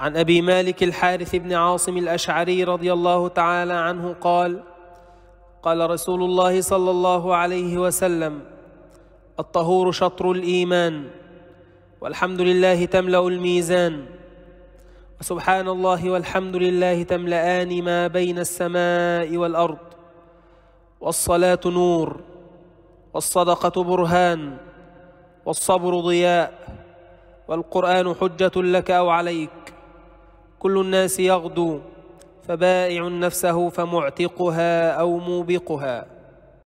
عن أبي مالك الحارث بن عاصم الأشعري رضي الله تعالى عنه قال قال رسول الله صلى الله عليه وسلم الطهور شطر الإيمان والحمد لله تملأ الميزان وسبحان الله والحمد لله تملأان ما بين السماء والأرض والصلاة نور والصدقة برهان والصبر ضياء والقرآن حجة لك أو عليك كل الناس يغدو فبائع نفسه فمعتقها أو موبقها